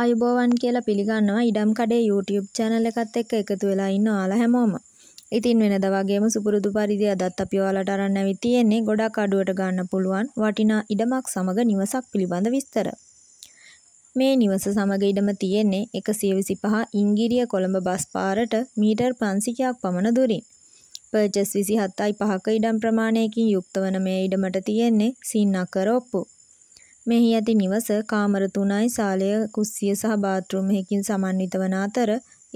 ආයුබෝවන් කියලා පිළිගන්නවා ඉඩම් කඩේ YouTube channel එකත් එක්ක එකතු වෙලා ඉන්න ඔයාලා හැමෝම. ඉතින් වෙනද වගේම සුපුරුදු පරිදි අදත් අපි ඔයාලට අරන් ඇවිත් තියෙන්නේ ගොඩක් අඩුවට ගන්න පුළුවන් වටිනා ඉඩමක් සමග නිවසක් පිළිබඳ විස්තර. මේ නිවස සමග ඉඩම තියෙන්නේ 125 ඉංගිරිය කොළඹ බස් පාරට මීටර් 500ක් පමණ දුරින්. පර්චස් 27යි 5ක ඉඩම් ප්‍රමාණයකින් යුක්ත වන මේ ඉඩමට තියෙන්නේ සින්නකර ඔප්පු. මෙහි ඇති නිවස කාමර 3යි ශාලය කුස්සිය සහ බාත්රූම් එකකින් සමන්විත වන අතර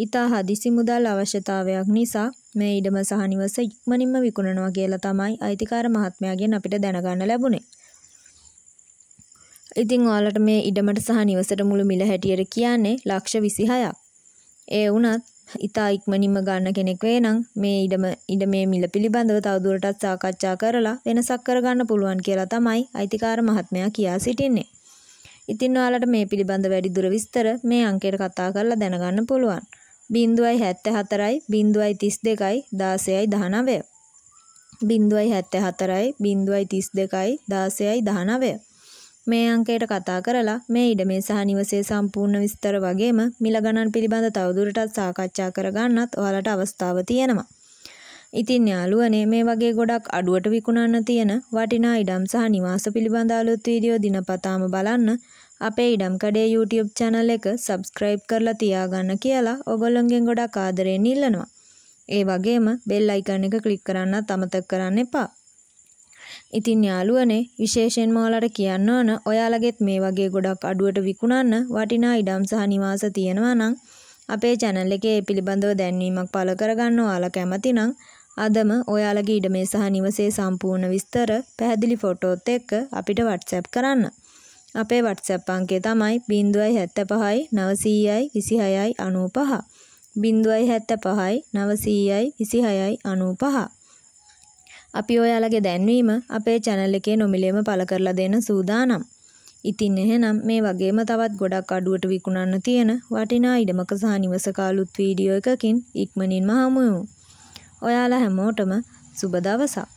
ඊතා හදිසි මුදල් අවශ්‍යතාවයක් නිසා මේ ඉඩම සහ නිවස ඉක්මනින්ම විකුණනවා කියලා තමයි අයිතිකාර මහත්මයාගෙන් අපිට දැනගන්න ලැබුණේ. ඉතින් ඔයාලට මේ ඉඩමට සහ නිවසට මුළු මිල හැටියට කියන්නේ ලක්ෂ 26ක්. ඒ වුණත් ඉතා ඉක්මනින්ම ගන්න කෙනෙක් වේ නම් මේ ඉඩම ඉඩ මේ මිල පිළිබඳව තවදුරටත් සාකච්ඡා කරලා වෙනසක් කරගන්න පුළුවන් කියලා තමයි අයිතිකාර මහත්මයා කියා සිටින්නේ. ඉතින් ඔයාලට මේ පිළිබඳ වැඩිදුර විස්තර මේ අංකයට කතා කරලා දැනගන්න පුළුවන්. 0.74 0.32 16.19 0.74 0.32 16.19 මේ අංකයට කතා කරලා මේ ඉඩමේ සහ නිවසේ සම්පූර්ණ විස්තර වගේම මිල ගණන් පිළිබඳ තවදුරටත් සාකච්ඡා කරගන්නත් ඔයාලට අවස්ථාව තියෙනවා. ඉතින් යාළුවනේ මේ වගේ ගොඩක් අඩුවට විකුණන්න තියෙන වටිනා ඉඩම් සහ නිවාස පිළිබඳ අලුත් වීඩියෝ දිනපතාම බලන්න අපේ ඉඩම් කඩේ YouTube channel එක subscribe කරලා තියාගන්න කියලා ඔයගොල්ලන්ගෙන් ගොඩක් ආදරයෙන් ඉල්ලනවා. ඒ වගේම bell icon එක click කරන්නත් අමතක කරන්න එපා. ඉතින් යාළුවනේ විශේෂයෙන්ම ඔයාලට කියන්න ඕන ඔයාලගෙත් මේ වගේ ගොඩක් අඩුවට විකුණන්න වටිනා ඉඩම් සහ නිවාස තියෙනවා නම් අපේ channel එකේ ඒ පිළිබඳව දැන්වීමක් පළ කරගන්න ඔයාලා කැමති නම් අදම ඔයාලගේ ඉඩමේ සහ නිවසේ සම්පූර්ණ විස්තර පැහැදිලි ෆොටෝත් එක්ක අපිට WhatsApp කරන්න. අපේ WhatsApp අංකය තමයි 075යි 900යි 26යි 95 075යි 900යි 26යි 95 අපි ඔයාලගේ දැන්වීම අපේ channel එකේ නොමිලේම පළ කරලා දෙන්න සූදානම්. ඉතින් එහෙනම් මේ වගේම තවත් ගොඩක් අඩුවට විකුණන්න තියෙන වටිනා ඉඩමක සහ නිවසක අලුත් වීඩියෝ එකකින් ඉක්මනින්ම හමු වෙමු. ඔයාලා හැමෝටම සුබ දවසක්.